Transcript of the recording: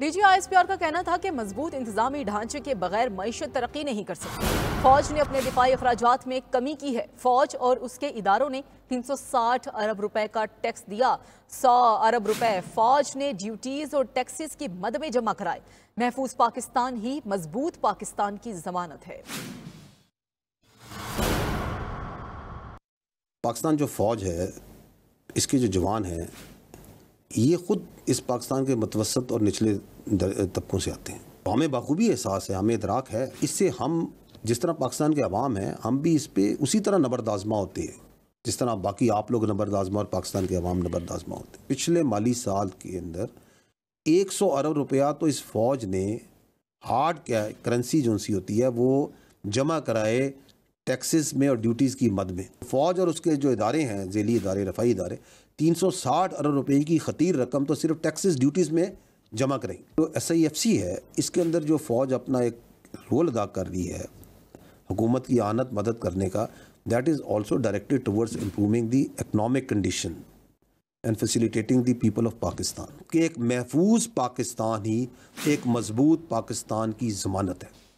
DG ISPR का कहना था कि मजबूत इंतजामी ढांचे के बगैर मीशत तरक्की नहीं कर सकती फौज ने अपने दिफाई अखराज में कमी की है फौज और उसके इदारों ने 360 अरब रुपए का टैक्स दिया 100 अरब रुपए फौज ने ड्यूटीज और टैक्सेस की मद में जमा कराए महफूज पाकिस्तान ही मजबूत पाकिस्तान की जमानत है पाकिस्तान जो फौज है इसके जो जवान है ये ख़ुद इस पाकिस्तान के मतवसत और निचले तबकों से आते हैं तो हमें बखूबी एहसास है हमें इतराक है इससे हम जिस तरह पाकिस्तान के अवाम हैं हम भी इस पर उसी तरह नबरदाजमा होते हैं जिस तरह बाकी आप लोग नबरदाजमा और पाकिस्तान के अवाम नबरदाजमा होते हैं पिछले माली साल के अंदर एक सौ अरब रुपया तो इस फौज ने हार्ड क्या करेंसी जो सी होती है वो जमा कराए टैक्सेस में और ड्यूटीज़ की मद में फ़ौज और उसके जो इदारे हैं झेली इदारे रफाई इदारे 360 अरब रुपये की खतीर रकम तो सिर्फ टैक्सेस ड्यूटीज़ में जमा करेंगी तो एस आई एफ सी है इसके अंदर जो फ़ौज अपना एक रोल अदा कर रही है हुकूमत की आनत मदद करने का that is also directed towards improving the economic condition and facilitating the people of Pakistan के एक महफूज पाकिस्तान ही एक मजबूत पाकिस्तान की ज़मानत है